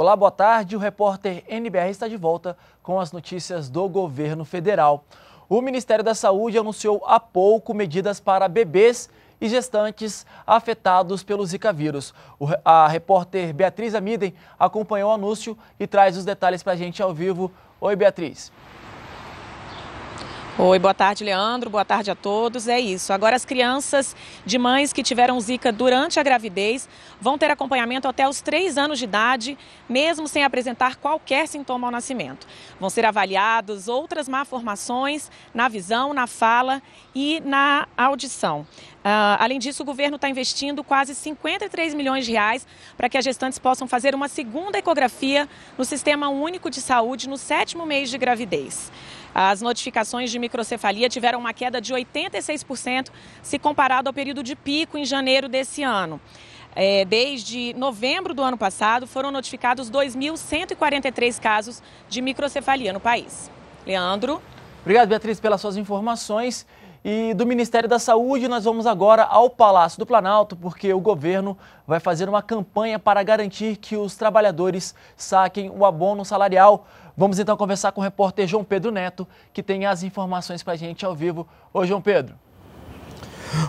Olá, boa tarde. O repórter NBR está de volta com as notícias do governo federal. O Ministério da Saúde anunciou há pouco medidas para bebês e gestantes afetados pelo Zika vírus. A repórter Beatriz Amiden acompanhou o anúncio e traz os detalhes para a gente ao vivo. Oi, Beatriz. Oi, boa tarde, Leandro. Boa tarde a todos. É isso. Agora, as crianças de mães que tiveram zika durante a gravidez vão ter acompanhamento até os três anos de idade, mesmo sem apresentar qualquer sintoma ao nascimento. Vão ser avaliados outras malformações na visão, na fala e na audição. Ah, além disso, o governo está investindo quase 53 milhões de reais para que as gestantes possam fazer uma segunda ecografia no Sistema Único de Saúde no sétimo mês de gravidez. As notificações de microcefalia tiveram uma queda de 86% se comparado ao período de pico em janeiro desse ano. É, desde novembro do ano passado, foram notificados 2.143 casos de microcefalia no país. Leandro. Obrigado, Beatriz, pelas suas informações. E do Ministério da Saúde, nós vamos agora ao Palácio do Planalto, porque o governo vai fazer uma campanha para garantir que os trabalhadores saquem o abono salarial. Vamos então conversar com o repórter João Pedro Neto, que tem as informações para a gente ao vivo. Ô, João Pedro.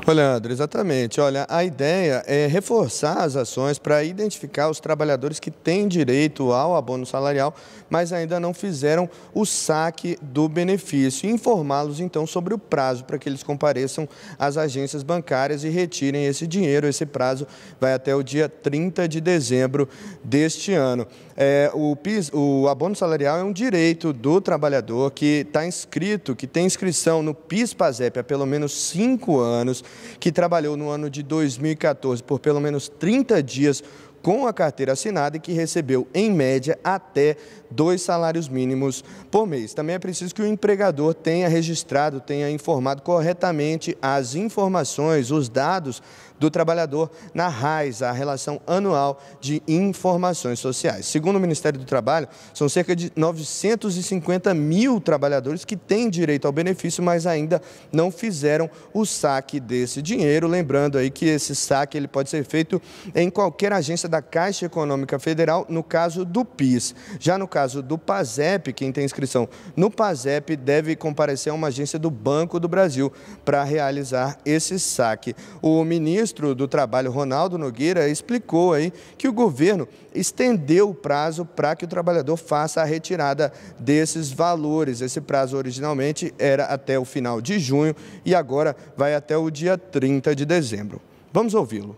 Olha, André, exatamente. Olha, a ideia é reforçar as ações para identificar os trabalhadores que têm direito ao abono salarial, mas ainda não fizeram o saque do benefício. Informá-los, então, sobre o prazo para que eles compareçam às agências bancárias e retirem esse dinheiro. Esse prazo vai até o dia 30 de dezembro deste ano. É, o, PIS, o abono salarial é um direito do trabalhador que está inscrito, que tem inscrição no PIS-PASEP há pelo menos cinco anos, que trabalhou no ano de 2014 por pelo menos 30 dias com a carteira assinada e que recebeu, em média, até dois salários mínimos por mês. Também é preciso que o empregador tenha registrado, tenha informado corretamente as informações, os dados do trabalhador na RAIS, a Relação Anual de Informações Sociais. Segundo o Ministério do Trabalho, são cerca de 950 mil trabalhadores que têm direito ao benefício, mas ainda não fizeram o saque desse dinheiro. Lembrando aí que esse saque ele pode ser feito em qualquer agência da Caixa Econômica Federal, no caso do PIS. Já no caso do PASEP, quem tem inscrição no PASEP deve comparecer a uma agência do Banco do Brasil para realizar esse saque. O ministro ministro do Trabalho, Ronaldo Nogueira, explicou aí que o governo estendeu o prazo para que o trabalhador faça a retirada desses valores. Esse prazo originalmente era até o final de junho e agora vai até o dia 30 de dezembro. Vamos ouvi-lo.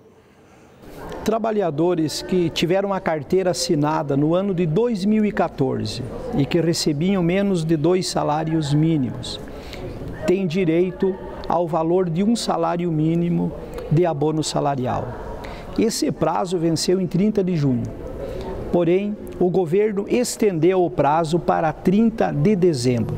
Trabalhadores que tiveram uma carteira assinada no ano de 2014 e que recebiam menos de dois salários mínimos têm direito ao valor de um salário mínimo de abono salarial. Esse prazo venceu em 30 de junho. Porém, o governo estendeu o prazo para 30 de dezembro.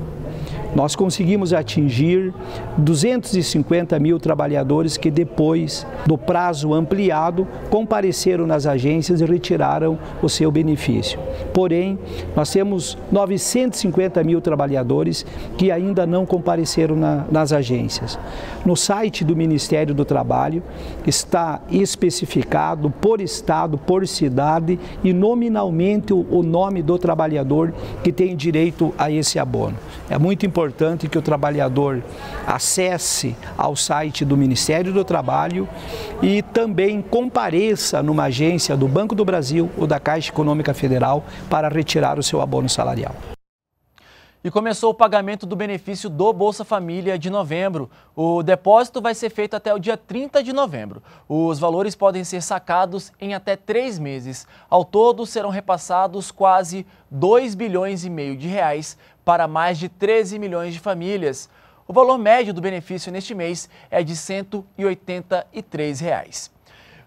Nós conseguimos atingir 250 mil trabalhadores que, depois do prazo ampliado, compareceram nas agências e retiraram o seu benefício. Porém, nós temos 950 mil trabalhadores que ainda não compareceram na, nas agências. No site do Ministério do Trabalho está especificado por estado, por cidade e nominalmente o, o nome do trabalhador que tem direito a esse abono. É muito importante que o trabalhador acesse ao site do Ministério do Trabalho e também compareça numa agência do Banco do Brasil ou da Caixa Econômica Federal para retirar o seu abono salarial. E começou o pagamento do benefício do Bolsa Família de novembro. O depósito vai ser feito até o dia 30 de novembro. Os valores podem ser sacados em até três meses. Ao todo, serão repassados quase 2 bilhões e meio de reais para mais de 13 milhões de famílias. O valor médio do benefício neste mês é de R$ 183. Reais.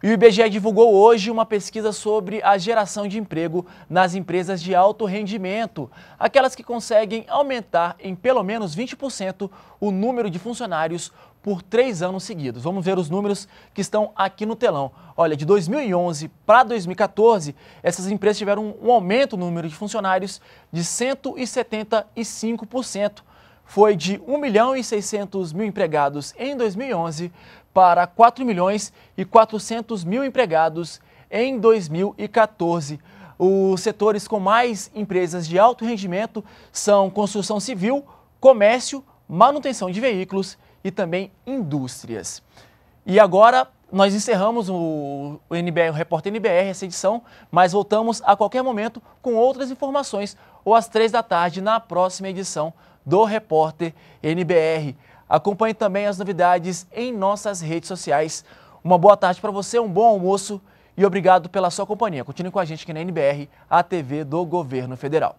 E o IBGE divulgou hoje uma pesquisa sobre a geração de emprego nas empresas de alto rendimento, aquelas que conseguem aumentar em pelo menos 20% o número de funcionários por três anos seguidos. Vamos ver os números que estão aqui no telão. Olha, de 2011 para 2014, essas empresas tiveram um aumento no número de funcionários de 175% foi de 1 milhão e 600 mil empregados em 2011 para 4 milhões e 400 mil empregados em 2014. Os setores com mais empresas de alto rendimento são construção civil, comércio, manutenção de veículos e também indústrias. E agora nós encerramos o, o NBR, o Repórter NBR, essa edição, mas voltamos a qualquer momento com outras informações ou às três da tarde na próxima edição do Repórter NBR. Acompanhe também as novidades em nossas redes sociais. Uma boa tarde para você, um bom almoço e obrigado pela sua companhia. Continue com a gente aqui na NBR, a TV do Governo Federal.